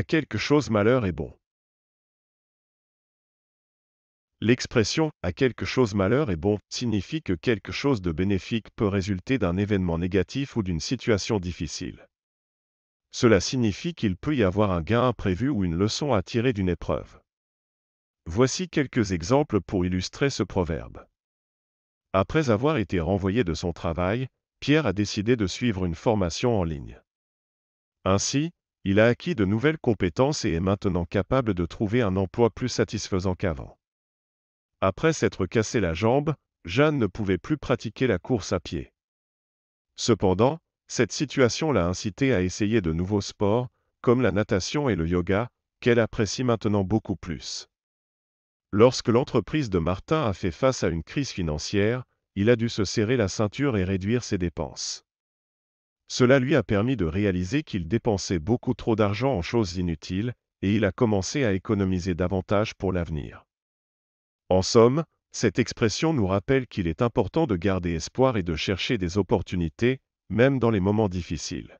À quelque chose malheur est bon. L'expression à quelque chose malheur est bon signifie que quelque chose de bénéfique peut résulter d'un événement négatif ou d'une situation difficile. Cela signifie qu'il peut y avoir un gain imprévu ou une leçon à tirer d'une épreuve. Voici quelques exemples pour illustrer ce proverbe. Après avoir été renvoyé de son travail, Pierre a décidé de suivre une formation en ligne. Ainsi, il a acquis de nouvelles compétences et est maintenant capable de trouver un emploi plus satisfaisant qu'avant. Après s'être cassé la jambe, Jeanne ne pouvait plus pratiquer la course à pied. Cependant, cette situation l'a incité à essayer de nouveaux sports, comme la natation et le yoga, qu'elle apprécie maintenant beaucoup plus. Lorsque l'entreprise de Martin a fait face à une crise financière, il a dû se serrer la ceinture et réduire ses dépenses. Cela lui a permis de réaliser qu'il dépensait beaucoup trop d'argent en choses inutiles, et il a commencé à économiser davantage pour l'avenir. En somme, cette expression nous rappelle qu'il est important de garder espoir et de chercher des opportunités, même dans les moments difficiles.